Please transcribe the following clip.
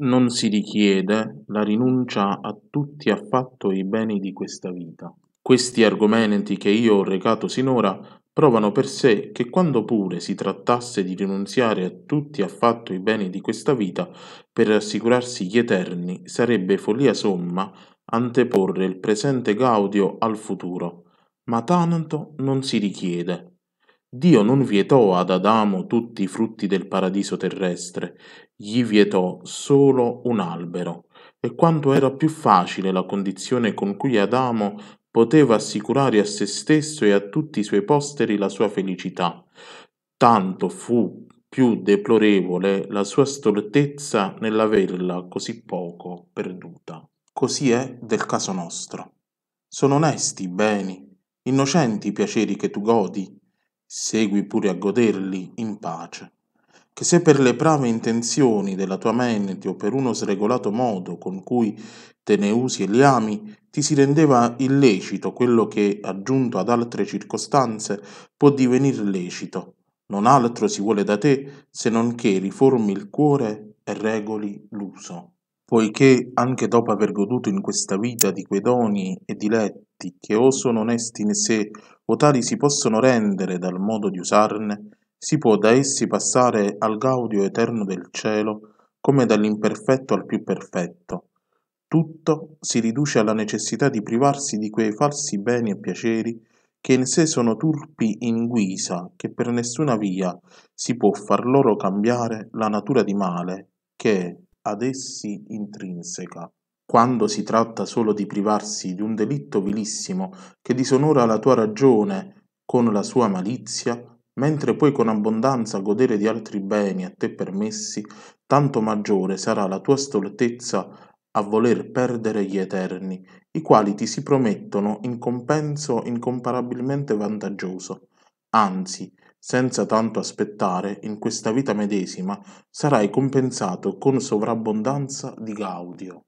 non si richiede la rinuncia a tutti affatto i beni di questa vita. Questi argomenti che io ho recato sinora provano per sé che quando pure si trattasse di rinunziare a tutti affatto i beni di questa vita per assicurarsi gli eterni, sarebbe follia somma anteporre il presente gaudio al futuro, ma tanto non si richiede. Dio non vietò ad Adamo tutti i frutti del paradiso terrestre, gli vietò solo un albero, e quanto era più facile la condizione con cui Adamo poteva assicurare a se stesso e a tutti i suoi posteri la sua felicità, tanto fu più deplorevole la sua stoltezza nell'averla così poco perduta. Così è del caso nostro. Sono onesti i beni, innocenti i piaceri che tu godi, segui pure a goderli in pace, che se per le brave intenzioni della tua mente o per uno sregolato modo con cui te ne usi e li ami, ti si rendeva illecito quello che, aggiunto ad altre circostanze, può divenir lecito. Non altro si vuole da te se non che riformi il cuore e regoli l'uso poiché anche dopo aver goduto in questa vita di quei doni e diletti che o sono onesti in sé o tali si possono rendere dal modo di usarne, si può da essi passare al gaudio eterno del cielo come dall'imperfetto al più perfetto. Tutto si riduce alla necessità di privarsi di quei falsi beni e piaceri che in sé sono turpi in guisa che per nessuna via si può far loro cambiare la natura di male che, ad essi intrinseca, quando si tratta solo di privarsi di un delitto vilissimo che disonora la tua ragione con la sua malizia, mentre puoi con abbondanza godere di altri beni a te permessi, tanto maggiore sarà la tua stoltezza a voler perdere gli eterni, i quali ti si promettono in compenso incomparabilmente vantaggioso. Anzi, senza tanto aspettare, in questa vita medesima sarai compensato con sovrabbondanza di gaudio.